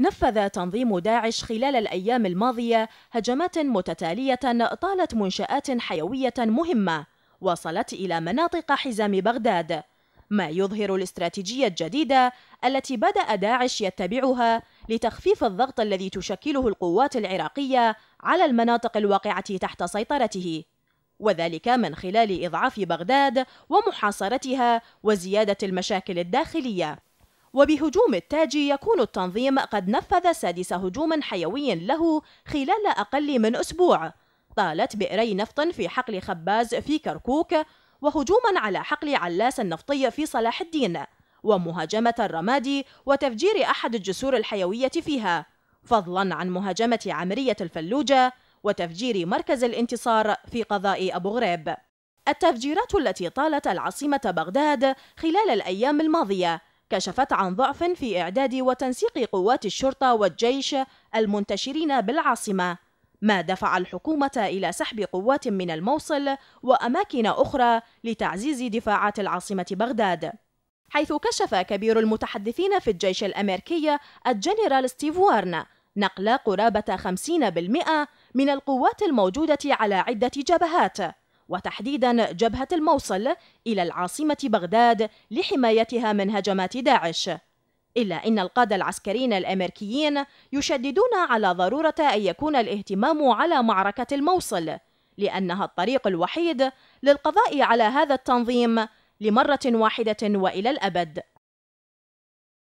نفذ تنظيم داعش خلال الأيام الماضية هجمات متتالية طالت منشآت حيوية مهمة وصلت إلى مناطق حزام بغداد ما يظهر الاستراتيجية الجديدة التي بدأ داعش يتبعها لتخفيف الضغط الذي تشكله القوات العراقية على المناطق الواقعة تحت سيطرته وذلك من خلال إضعاف بغداد ومحاصرتها وزيادة المشاكل الداخلية وبهجوم التاج يكون التنظيم قد نفذ سادس هجوم حيوي له خلال أقل من أسبوع طالت بئري نفط في حقل خباز في كركوك وهجوما على حقل علاس النفطي في صلاح الدين ومهاجمة الرمادي وتفجير أحد الجسور الحيوية فيها فضلا عن مهاجمة عمرية الفلوجة وتفجير مركز الانتصار في قضاء أبو غريب التفجيرات التي طالت العاصمة بغداد خلال الأيام الماضية كشفت عن ضعف في إعداد وتنسيق قوات الشرطة والجيش المنتشرين بالعاصمة ما دفع الحكومة إلى سحب قوات من الموصل وأماكن أخرى لتعزيز دفاعات العاصمة بغداد حيث كشف كبير المتحدثين في الجيش الأمريكي الجنرال ستيف وارن نقل قرابة 50% من القوات الموجودة على عدة جبهات وتحديدا جبهة الموصل إلى العاصمة بغداد لحمايتها من هجمات داعش إلا أن القادة العسكريين الأمريكيين يشددون على ضرورة أن يكون الاهتمام على معركة الموصل لأنها الطريق الوحيد للقضاء على هذا التنظيم لمرة واحدة وإلى الأبد